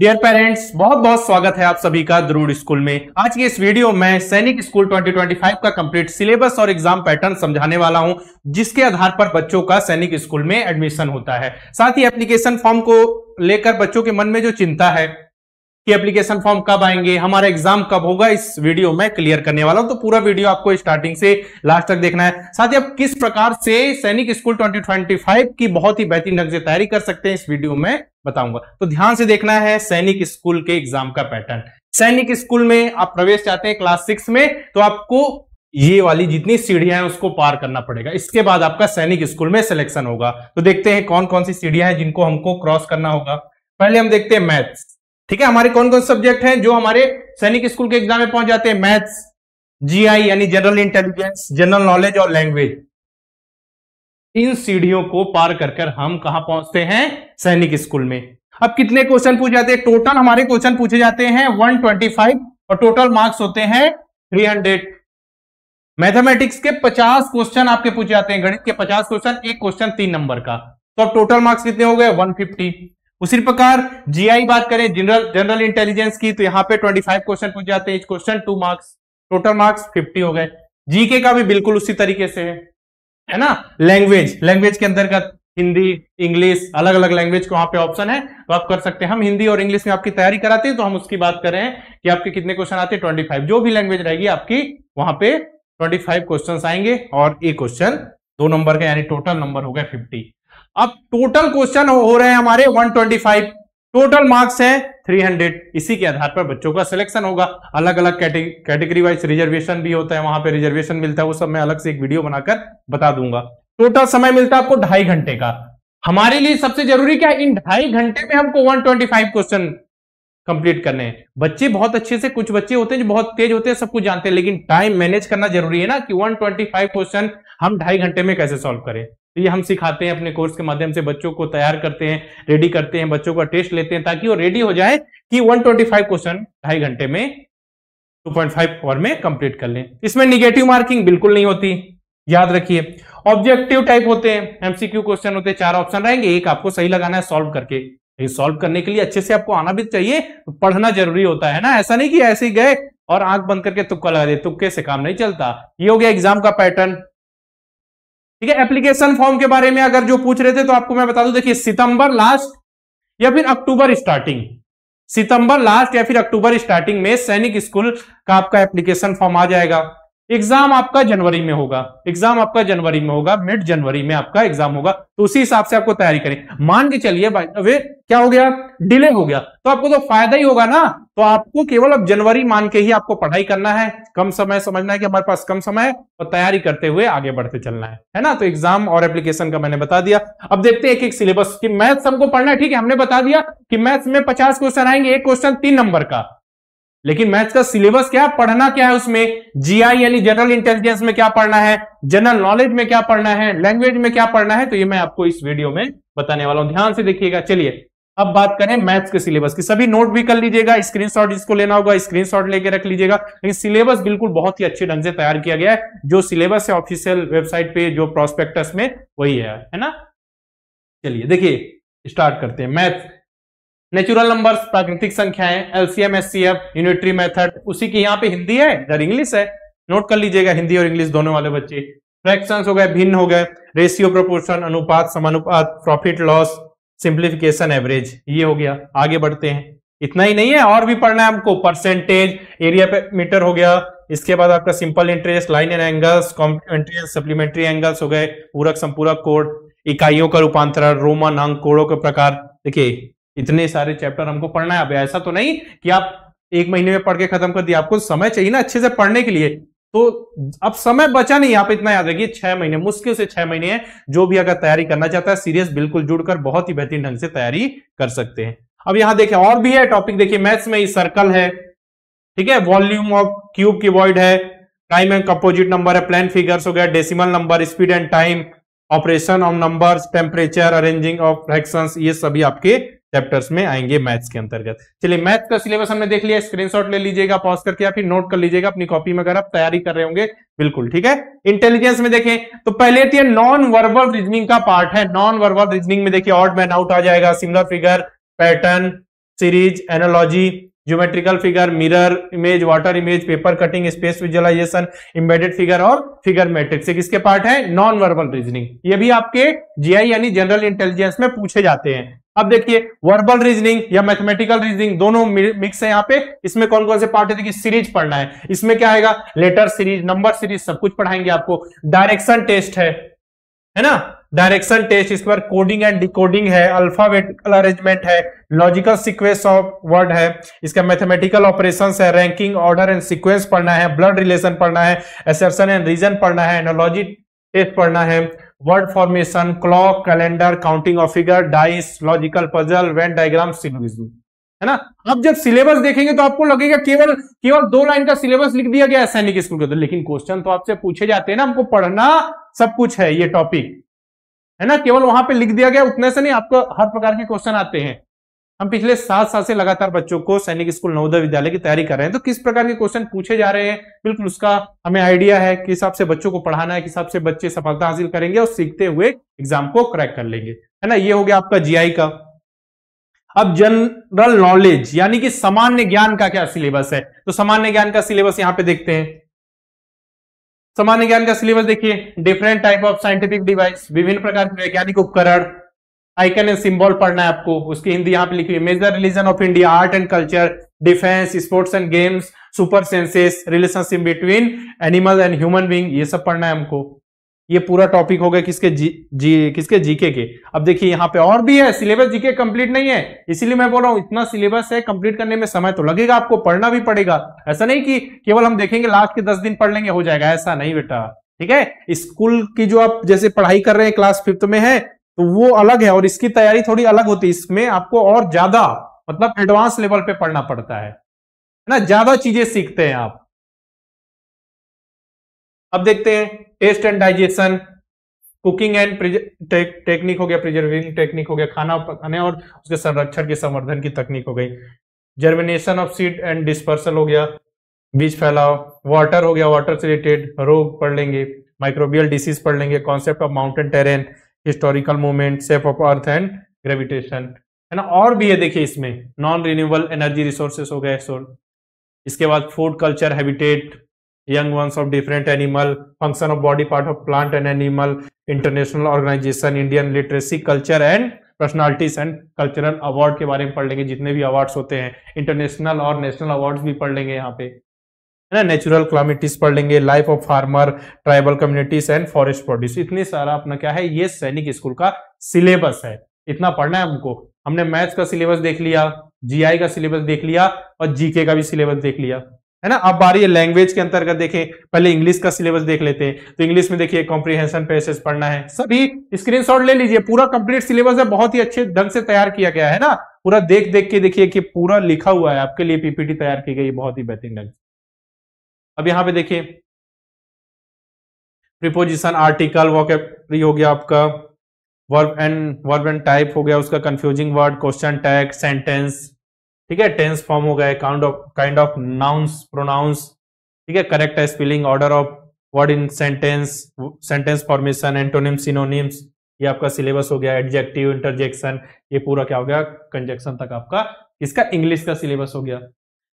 dear parents बहुत बहुत स्वागत है आप सभी का द्रूड स्कूल में आज के इस वीडियो में सैनिक स्कूल 2025 का कंप्लीट सिलेबस और एग्जाम पैटर्न समझाने वाला हूं जिसके आधार पर बच्चों का सैनिक स्कूल में एडमिशन होता है साथ ही एप्लीकेशन फॉर्म को लेकर बच्चों के मन में जो चिंता है कि एप्लीकेशन फॉर्म कब आएंगे हमारा एग्जाम कब होगा इस वीडियो में क्लियर करने वाला हूं तो पूरा वीडियो आपको स्टार्टिंग से लास्ट तक देखना है साथ ही आप किस प्रकार से सैनिक स्कूल 2025 की बहुत ही बेहतरीन ढंग से तैयारी कर सकते हैं इस वीडियो में बताऊंगा तो ध्यान से देखना है सैनिक स्कूल के एग्जाम का पैटर्न सैनिक स्कूल में आप प्रवेश चाहते हैं क्लास सिक्स में तो आपको ये वाली जितनी सीढ़ियां हैं उसको पार करना पड़ेगा इसके बाद आपका सैनिक स्कूल में सिलेक्शन होगा तो देखते हैं कौन कौन सी सीढ़ियां हैं जिनको हमको क्रॉस करना होगा पहले हम देखते हैं मैथ्स ठीक है हमारे कौन कौन सब्जेक्ट हैं जो हमारे सैनिक स्कूल के एग्जाम में पहुंच जाते हैं मैथ्स जीआई यानी जनरल इंटेलिजेंस जनरल नॉलेज और लैंग्वेज इन सीढ़ियों को पार कर कर हम कहा पहुंचते हैं सैनिक स्कूल में अब कितने क्वेश्चन पूछे जाते हैं टोटल हमारे क्वेश्चन पूछे जाते हैं वन और टोटल मार्क्स होते हैं थ्री मैथमेटिक्स के 50 क्वेश्चन आपके पूछे जाते हैं गणित के 50 क्वेश्चन एक क्वेश्चन तीन नंबर का तो अब टोटल मार्क्स कितने हो गए 150 उसी प्रकार जीआई बात करें जनरल जनरल इंटेलिजेंस की तो यहाँ पे 25 क्वेश्चन पूछ जाते हैं question two marks total marks 50 हो गए जीके का भी बिल्कुल उसी तरीके से है है ना लैंग्वेज लैंग्वेज के अंतर्गत हिंदी इंग्लिश अलग अलग लैंग्वेज को वहां पे ऑप्शन है तो आप कर सकते हैं हम हिंदी और इंग्लिश में आपकी तैयारी कराते हैं तो हम उसकी बात करें कि आपके कितने क्वेश्चन आते हैं ट्वेंटी फाइव जो भी लैंग्वेज रहेगी आपकी वहां पे ट्वेंटी फाइव क्वेश्चन आएंगे और ये क्वेश्चन दो नंबर का यानी टोटल नंबर हो गया फिफ्टी अब टोटल क्वेश्चन हो, हो रहे हैं हमारे 125 टोटल मार्क्स है 300 इसी के आधार पर बच्चों का सिलेक्शन होगा अलग अलग कैटेगरी वाइज रिजर्वेशन भी होता है वहां पे रिजर्वेशन मिलता है वो सब मैं अलग से एक वीडियो बनाकर बता दूंगा टोटल समय मिलता है आपको ढाई घंटे का हमारे लिए सबसे जरूरी क्या इन ढाई घंटे में हमको 125 क्वेश्चन कंप्लीट करने हैं बच्चे बहुत अच्छे से कुछ बच्चे होते हैं जो बहुत तेज होते हैं सब कुछ जानते हैं लेकिन टाइम मैनेज करना जरूरी है ना कि 125 क्वेश्चन हम ढाई घंटे में कैसे सॉल्व करें तो ये हम सिखाते हैं अपने कोर्स के माध्यम से बच्चों को तैयार करते हैं रेडी करते हैं बच्चों का टेस्ट लेते हैं ताकि वो रेडी हो जाए कि 125 क्वेश्चन ढाई घंटे में 2.5 और में कंप्लीट कर लें इसमें निगेटिव मार्किंग बिल्कुल नहीं होती याद रखिए ऑब्जेक्टिव टाइप होते हैं एमसीक्यू क्वेश्चन होते हैं चार ऑप्शन रहेंगे एक आपको सही लगाना है सॉल्व करके सॉल्व करने के लिए अच्छे से आपको आना भी चाहिए तो पढ़ना जरूरी होता है ना ऐसा नहीं कि ऐसे ही गए और आंख बंद करके तुक्का लगा दे तुक्के से काम नहीं चलता ये हो गया एग्जाम का पैटर्न ठीक है एप्लीकेशन फॉर्म के बारे में अगर जो पूछ रहे थे तो आपको मैं बता दूं देखिए सितंबर लास्ट या फिर अक्टूबर स्टार्टिंग सितंबर लास्ट या फिर अक्टूबर स्टार्टिंग में सैनिक स्कूल का आपका एप्लीकेशन फॉर्म आ जाएगा एग्जाम आपका जनवरी में होगा एग्जाम आपका जनवरी में होगा मिड जनवरी में आपका एग्जाम होगा तो उसी हिसाब से आपको तैयारी करें मान के चलिए भाई वे क्या हो गया डिले हो गया तो आपको तो फायदा ही होगा ना तो आपको केवल अब जनवरी मान के ही आपको पढ़ाई करना है कम समय समझना है कि हमारे पास कम समय है और तैयारी करते हुए आगे बढ़ते चलना है है ना तो एग्जाम और एप्लीकेशन का मैंने बता दिया अब देखते हैं एक एक सिलेबस की मैथ्स हमको पढ़ना है ठीक है हमने बता दिया कि मैथ्स में पचास क्वेश्चन आएंगे एक क्वेश्चन तीन नंबर का लेकिन मैथ्स का सिलेबस क्या है पढ़ना क्या है उसमें जीआई यानी जनरल इंटेलिजेंस में क्या पढ़ना है जनरल नॉलेज में क्या पढ़ना है लैंग्वेज में क्या पढ़ना है तो ये मैं आपको इस वीडियो में बताने वाला हूं ध्यान से देखिएगा चलिए अब बात करें मैथ्स के सिलेबस की सभी नोट भी कर लीजिएगा शॉट जिसको लेना होगा शॉट लेके रख लीजिएगा लेकिन सिलेबस बिल्कुल बहुत ही अच्छे ढंग से तैयार किया गया है जो सिलेबस है ऑफिशियल वेबसाइट पे जो प्रोस्पेक्टस में वही है है ना चलिए देखिए स्टार्ट करते हैं मैथ्स नेचुरल नंबर्स प्राकृतिक संख्याएं एलसीएम एससीएफ यूनिटरी मेथड उसी की यहाँ पे हिंदी है इधर इंग्लिश है नोट कर लीजिएगा हिंदी और इंग्लिश दोनों वाले बच्चे फ्रैक्शंस हो गए भिन्न हो गए रेशियो प्रोपोर्शन अनुपात समानुपात प्रॉफिट लॉस सिंप्लीफिकेशन एवरेज ये हो गया आगे बढ़ते हैं इतना ही नहीं है और भी पढ़ना है हमको परसेंटेज एरिया पे मीटर हो गया इसके बाद आपका simple interest line and angles complementary supplementary angles हो गए पूरक संपूरक कोड इकाइयों का रूपांतरण रोमन अंक कोड़ों के प्रकार देखिए इतने सारे चैप्टर हमको पढ़ना है अब ऐसा तो नहीं कि आप एक महीने में पढ़ के खत्म कर दिया आपको समय चाहिए ना अच्छे से पढ़ने के लिए तो अब समय बचा नहीं आप इतना याद रखिए छह महीने मुश्किल से छह महीने हैं जो भी अगर तैयारी करना चाहता है सीरियस बिल्कुल जुड़कर बहुत ही बेहतरीन ढंग से तैयारी कर सकते हैं अब यहां देखिए और भी है टॉपिक देखिए मैथ्स में सर्कल है ठीक है वॉल्यूम ऑफ क्यूब की वॉइड है प्राइम एंड कंपोजिट नंबर है प्लान फिगर्स हो गया decimal number speed and time operation of number temperature arranging of fraction ये सभी आपके चैप्टर्स में आएंगे मैथ्स के अंतर्गत चलिए मैथ्स का सिलेबस हमने देख लिया स्क्रीनशॉट ले लीजिएगा पॉज करके या फिर नोट कर लीजिएगा अपनी कॉपी में अगर आप तैयारी कर रहे होंगे बिल्कुल ठीक है इंटेलिजेंस में देखें तो पहले तो ये नॉन वर्बल रीजनिंग का पार्ट है नॉन वर्बल रीजनिंग में देखिए ऑट मैन आउट आ जाएगा similar figure pattern series analogy geometrical figure mirror image water image paper cutting space visualization embedded figure और फिगर मैट्रिक्स किसके पार्ट है नॉन वर्बल रीजनिंग ये भी आपके जीआई यानी जनरल इंटेलिजेंस में पूछे जाते हैं अब देखिए वर्बल रीजनिंग या मैथमेटिकल रीजनिंग दोनों मिक्स है यहाँ पे इसमें कौन कौन से पार्ट है सीरीज पढ़ना है इसमें क्या आएगा लेटर सीरीज नंबर सीरीज सब कुछ पढ़ाएंगे आपको डायरेक्शन टेस्ट है है ना डायरेक्शन टेस्ट इसके बाद कोडिंग एंड डिकोडिंग है अल्फाबेटिकल अरेंजमेंट है लॉजिकल सीक्वेंस ऑफ वर्ड है इसका मैथमेटिकल ऑपरेशंस है रैंकिंग ऑर्डर एंड सीक्वेंस पढ़ना है ब्लड रिलेशन पढ़ना है एसेप्शन एंड रीजन पढ़ना है एनोलॉजी टेस्ट पढ़ना है word formation clock calendar counting of figure dice logical puzzle Venn diagram syllogism है ना अब जब सिलेबस देखेंगे तो आपको लगेगा केवल केवल दो लाइन का सिलेबस लिख दिया गया सैनिक स्कूल के अंदर लेकिन क्वेश्चन तो आपसे पूछे जाते हैं ना हमको पढ़ना सब कुछ है ये टॉपिक है ना केवल वहां पे लिख दिया गया उतने से नहीं आपको हर प्रकार के क्वेश्चन आते हैं हम पिछले सात साल से लगातार बच्चों को सैनिक स्कूल नवोदय विद्यालय की तैयारी कर रहे हैं तो किस प्रकार के क्वेश्चन पूछे जा रहे हैं बिल्कुल उसका हमें आइडिया है किस हिसाब से बच्चों को पढ़ाना है किस हिसाब से बच्चे सफलता हासिल करेंगे और सीखते हुए एग्जाम को क्रैक कर लेंगे है ना ये हो गया आपका जीआई का अब जनरल नॉलेज यानी कि सामान्य ज्ञान का क्या सिलेबस है तो सामान्य ज्ञान का सिलेबस यहां पे देखते हैं सामान्य ज्ञान का सिलेबस देखिए different type of scientific device विभिन्न प्रकार के वैज्ञानिक उपकरण आइकन एंड सिंबल पढ़ना है आपको उसकी हिंदी यहाँ पे लिखी हुई major religion of India art and culture defence sports and games super senses relationship between animal and human being ये सब पढ़ना है हमको ये पूरा टॉपिक हो गया किसके जी, जी किसके जीके के अब देखिए यहाँ पे और भी है सिलेबस जीके कंप्लीट नहीं है इसीलिए मैं बोल रहा हूं इतना सिलेबस है कंप्लीट करने में समय तो लगेगा आपको पढ़ना भी पड़ेगा ऐसा नहीं कि केवल हम देखेंगे लास्ट के दस दिन पढ़ लेंगे हो जाएगा ऐसा नहीं बेटा ठीक है स्कूल की जो आप जैसे पढ़ाई कर रहे हैं क्लास फिफ्थ में है तो वो अलग है और इसकी तैयारी थोड़ी अलग होती है इसमें आपको और ज्यादा मतलब एडवांस लेवल पे पढ़ना पड़ता है ना ज्यादा चीजें सीखते हैं आप अब देखते हैं taste and digestion cooking and technique हो गया प्रिजर्विंग टेक्निक हो गया खाना पकाने और उसके संरक्षण के संवर्धन की तकनीक हो गई germination of seed and dispersal हो गया बीज फैलाव वाटर हो गया वाटर से रिलेटेड रोग पढ़ लेंगे माइक्रोबियल डिसीज पढ़ लेंगे concept of mountain terrain historical movement shape of earth and gravitation है ना और भी है देखिए इसमें नॉन रिन्यूएबल एनर्जी रिसोर्सेस हो गए इसके बाद food culture habitat young ones of different animal function of body part of plant and animal international organization Indian literacy culture and personalities and cultural award के बारे में पढ़ लेंगे जितने भी अवार्ड्स होते हैं इंटरनेशनल और नेशनल अवार्ड्स भी पढ़ लेंगे यहाँ पे है ना नेचुरल क्लामिटीज पढ़ लेंगे life of farmer tribal communities and forest produce इतनी सारा अपना क्या है ये सैनिक स्कूल का सिलेबस है इतना पढ़ना है हमको हमने मैथ्स का सिलेबस देख लिया जीआई का सिलेबस देख लिया और जीके का भी सिलेबस देख लिया है ना अब बारी लैंग्वेज के अंतर्गत देखें पहले इंग्लिश का सिलेबस देख लेते हैं तो इंग्लिश में देखिए कॉम्प्रीहेंशन पेसेस पढ़ना है सभी स्क्रीनशॉट ले लीजिए पूरा कंप्लीट सिलेबस है बहुत ही अच्छे ढंग से तैयार किया गया है ना पूरा देख देख के देखिए कि पूरा लिखा हुआ है आपके लिए पीपीटी तैयार की गई बहुत ही बेहतरीन ढंग अब यहां पे देखिए प्रिपोजिशन आर्टिकल वॉकेबरी हो गया आपका verb and verb and type हो गया उसका confusing word question tag sentence ठीक है टेंस फॉर्म हो गए count of kind of nouns pronouns ठीक है correct spelling order of word in sentence sentence formation antonym synonyms ये आपका सिलेबस हो गया एडजेक्टिव इंटरजेक्शन ये पूरा क्या हो गया कंजेक्शन तक आपका इसका इंग्लिश का सिलेबस हो गया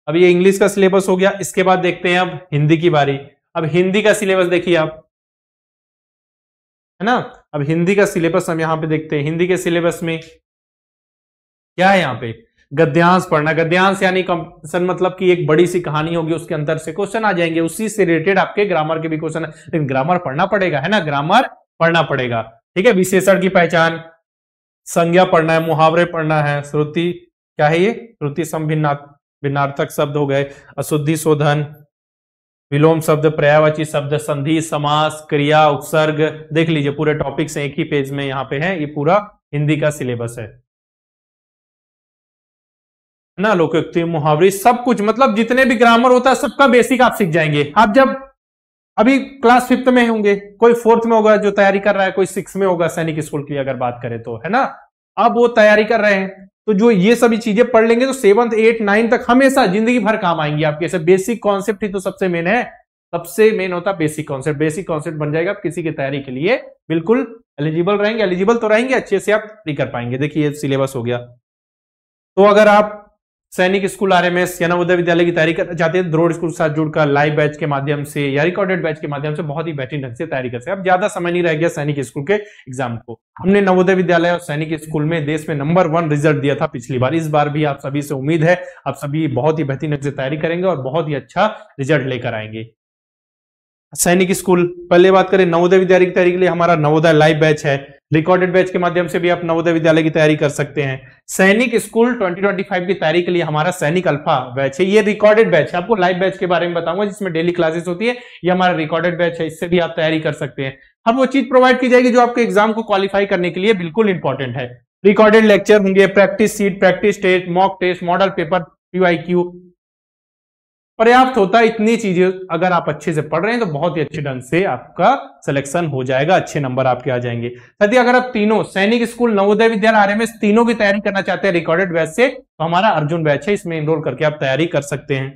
अब ये इंग्लिश का सिलेबस हो गया इसके बाद देखते हैं अब हिंदी की बारी अब हिंदी का सिलेबस देखिए आप है ना अब हिंदी का सिलेबस हम यहाँ पे देखते हैं हिंदी के सिलेबस में क्या है यहाँ पे गद्यांश पढ़ना गद्यांश यानी कंपन मतलब कि एक बड़ी सी कहानी होगी उसके अंदर से क्वेश्चन आ जाएंगे उसी से रिलेटेड आपके ग्रामर के भी क्वेश्चन लेकिन ग्रामर पढ़ना पड़ेगा है ना ग्रामर पढ़ना पड़ेगा ठीक है विशेषण की पहचान संज्ञा पढ़ना है मुहावरे पढ़ना है श्रुति क्या है ये श्रुति संभिन्ना भिन्नार्थक शब्द हो गए अशुद्धि शोधन विलोम शब्द पर्यावाची शब्द संधि समास क्रिया उपसर्ग देख लीजिए पूरे से एक ही पेज में यहाँ पे है ये पूरा हिंदी का सिलेबस है ना लोकोक्ति मुहावरी सब कुछ मतलब जितने भी ग्रामर होता है सबका बेसिक आप सीख जाएंगे आप जब अभी क्लास फिफ्थ में होंगे कोई फोर्थ में होगा जो तैयारी कर रहा है कोई सिक्स में होगा सैनिक स्कूल की अगर बात करें तो है ना अब वो तैयारी कर रहे हैं तो जो ये सभी चीजें पढ़ लेंगे तो सेवंथ एट नाइन तक हमेशा जिंदगी भर काम आएंगी आपके ऐसे बेसिक कॉन्सेप्ट ही तो सबसे मेन है सबसे मेन होता है बेसिक कॉन्सेप्ट बेसिक कॉन्सेप्ट बन जाएगा आप किसी की तैयारी के लिए बिल्कुल एलिजिबल रहेंगे एलिजिबल तो रहेंगे अच्छे से आप नहीं कर पाएंगे देखिए सिलेबस हो गया तो अगर आप सैनिक स्कूल आर एम एस या नवोदय विद्यालय की तैयारी करना चाहते हैं द्रोड स्कूल के साथ जुड़कर लाइव बैच के माध्यम से या रिकॉर्डेड बैच के माध्यम से बहुत ही बेहतरीन ढंग से तैयारी कर सकते अब ज्यादा समय नहीं रह गया सैनिक स्कूल के एग्जाम को हमने नवोदय विद्यालय और सैनिक स्कूल में देश में नंबर वन रिजल्ट दिया था पिछली बार इस बार भी आप सभी से उम्मीद है आप सभी बहुत ही बेहतरीन ढंग से तैयारी करेंगे और बहुत ही अच्छा रिजल्ट लेकर आएंगे सैनिक स्कूल पहले बात करें नवोदय विद्यालय की तैयारी के लिए हमारा नवोदय लाइव बैच है रिकॉर्डेड बैच के माध्यम से भी आप नवोदय विद्यालय की तैयारी कर सकते हैं सैनिक स्कूल 2025 की तैयारी के लिए हमारा सैनिक अल्फा बैच है ये रिकॉर्डेड बैच है आपको लाइव बैच के बारे में बताऊंगा जिसमें डेली क्लासेस होती है ये हमारा रिकॉर्डेड बैच है इससे भी आप तैयारी कर सकते हैं हम वो चीज प्रोवाइड की जाएगी जो आपके एग्जाम को क्वालिफाई करने के लिए बिल्कुल इंपॉर्टेंट है रिकॉर्डेड लेक्चर होंगे practice sheet practice test mock test model paper PY पर्याप्त होता है इतनी चीजें अगर आप अच्छे से पढ़ रहे हैं तो बहुत ही अच्छे ढंग से आपका सिलेक्शन हो जाएगा अच्छे नंबर आपके आ जाएंगे साथ ही अगर आप तीनों सैनिक स्कूल नवोदय विद्यालय एम तीनों की तैयारी करना चाहते हैं रिकॉर्डेड बैच से तो हमारा अर्जुन बैच है इसमें इनरोल करके आप तैयारी कर सकते हैं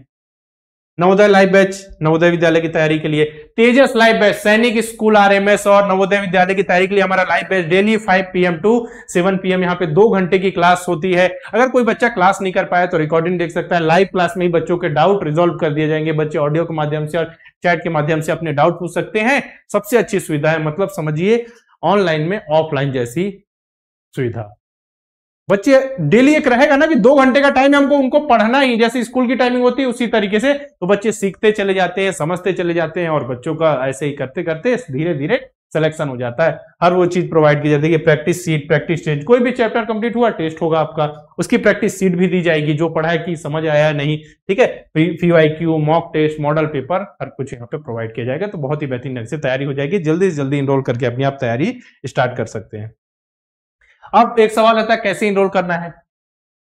नवोदय लाइव बैच नवोदय विद्यालय की तैयारी के लिए Tejas live batch Sainik school RMS और नवोदय विद्यालय की तैयारी के लिए हमारा live batch daily 5 PM to 7 PM यहाँ पे दो घंटे की क्लास होती है अगर कोई बच्चा क्लास नहीं कर पाया तो रिकॉर्डिंग देख सकता है लाइव क्लास में ही बच्चों के डाउट रिजोल्व कर दिए जाएंगे बच्चे ऑडियो के माध्यम से और चैट के माध्यम से अपने डाउट पूछ सकते हैं सबसे अच्छी सुविधा है मतलब समझिए ऑनलाइन में ऑफलाइन जैसी सुविधा बच्चे डेली एक रहेगा ना कि दो घंटे का टाइम है हमको उनको पढ़ना ही जैसे स्कूल की टाइमिंग होती है उसी तरीके से तो बच्चे सीखते चले जाते हैं समझते चले जाते हैं और बच्चों का ऐसे ही करते करते धीरे धीरे सिलेक्शन हो जाता है हर वो चीज प्रोवाइड की जाती है प्रैक्टिस सीट प्रैक्टिस चेंज कोई भी चैप्टर कंप्लीट हुआ टेस्ट होगा आपका उसकी प्रैक्टिस सीट भी दी जाएगी जो पढ़ा है कि समझ आया नहीं ठीक है P I Q mock test model paper हर कुछ यहाँ पे प्रोवाइड किया जाएगा तो बहुत ही बेहतरीन ढंग से तैयारी हो जाएगी जल्दी से जल्दी इनरोल करके अपनी आप तैयारी स्टार्ट कर सकते हैं अब एक सवाल आता है कैसे इनरोल करना है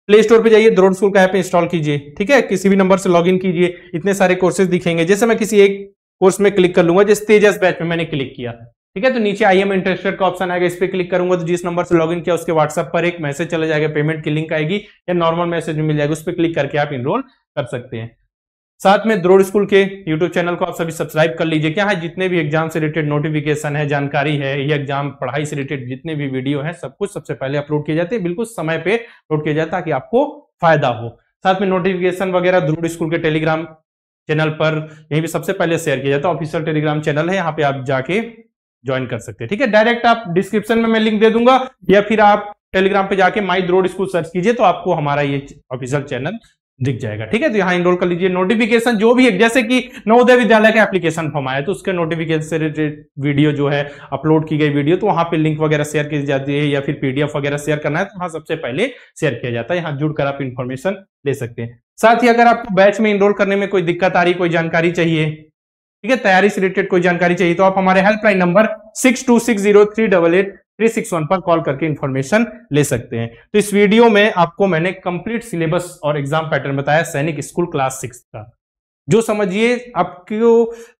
प्ले स्टोर पर जाइए ड्रोन स्कूल का ऐप इंस्टॉल कीजिए ठीक है किसी भी नंबर से लॉग कीजिए इतने सारे कोर्सेज दिखेंगे जैसे मैं किसी एक कोर्स में क्लिक कर लूंगा जैसे तेजस बैच में मैंने क्लिक किया ठीक है तो नीचे आई एम इंटरेस्टेड का ऑप्शन आएगा इस पर क्लिक करूंगा तो जिस नंबर से लॉगिन किया उसके व्हाट्सएप पर एक मैसेज चला जाएगा पेमेंट की लिंक आएगी या नॉर्मल मैसेज मिल जाएगा उस पर क्लिक करके आप इनरोल कर सकते हैं साथ में द्रोड़ स्कूल के यूट्यूब चैनल को आप सभी सब्सक्राइब कर लीजिए क्या है जितने भी एग्जाम से रिलेटेड नोटिफिकेशन है जानकारी है ये एग्जाम पढ़ाई से रिलेटेड जितने भी वीडियो हैं सब कुछ सबसे पहले अपलोड किए जाते हैं बिल्कुल समय पे अपलोड किया जाता है ताकि आपको फायदा हो साथ में नोटिफिकेशन वगैरह द्रोड़ स्कूल के टेलीग्राम चैनल पर यही भी सबसे पहले शेयर किया जाता है ऑफिशियल टेलीग्राम चैनल है यहाँ पे आप जाके ज्वाइन कर सकते हैं ठीक है डायरेक्ट आप डिस्क्रिप्शन में मैं लिंक दे दूंगा या फिर आप टेलीग्राम पे जाके माई द्रोड स्कूल सर्च कीजिए तो आपको हमारा ये ऑफिशियल चैनल दिख जाएगा ठीक है तो यहाँ इनरोल कर लीजिए नोटिफिकेशन जो भी है जैसे कि नवोदय विद्यालय का एप्लीकेशन फॉर्म आया तो उसके नोटिफिकेशन से रिलेटेड वीडियो जो है अपलोड की गई वीडियो तो वहां पे लिंक वगैरह शेयर की जाती है या फिर पीडीएफ वगैरह शेयर करना है तो वहां सबसे पहले शेयर किया जाता है यहाँ जुड़कर आप इन्फॉर्मेशन ले सकते हैं साथ ही अगर आपको बैच में इनरोल करने में कोई दिक्कत आ रही कोई जानकारी चाहिए ठीक है तैयारी से रिलेटेड कोई जानकारी चाहिए तो आप हमारे helpline number six two six zero three double eight 361 पर कॉल करके इन्फॉर्मेशन ले सकते हैं तो इस वीडियो में आपको मैंने कंप्लीट सिलेबस और एग्जाम पैटर्न बताया सैनिक स्कूल क्लास सिक्स का जो समझिए आपको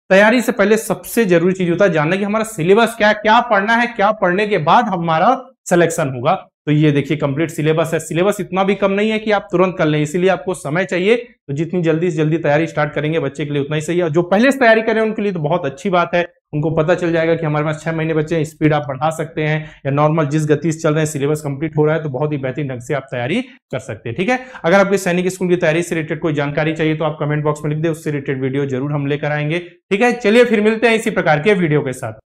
तैयारी से पहले सबसे जरूरी चीज होता है जानना कि हमारा सिलेबस क्या है क्या पढ़ना है क्या पढ़ने के बाद हमारा सिलेक्शन होगा तो ये देखिए कंप्लीट सिलेबस है सिलेबस इतना भी कम नहीं है कि आप तुरंत कर लें इसीलिए आपको समय चाहिए तो जितनी जल्दी से जल्दी तैयारी स्टार्ट करेंगे बच्चे के लिए उतना ही सही है जो पहले से तैयारी करें उनके लिए तो बहुत अच्छी बात है उनको पता चल जाएगा कि हमारे पास छः महीने बच्चे हैं स्पीड आप बढ़ा सकते हैं या नॉर्मल जिस गति से चल रहे हैं सिलेबस कंप्लीट हो रहा है तो बहुत ही बेहतरीन ढंग से आप तैयारी कर सकते हैं ठीक है अगर आपके सैनिक स्कूल की तैयारी से रिलेटेड कोई जानकारी चाहिए तो आप कमेंट बॉक्स में लिख दे उससे रिलेटेड वीडियो जरूर हम लेकर आएंगे ठीक है चलिए फिर मिलते हैं इसी प्रकार के वीडियो के साथ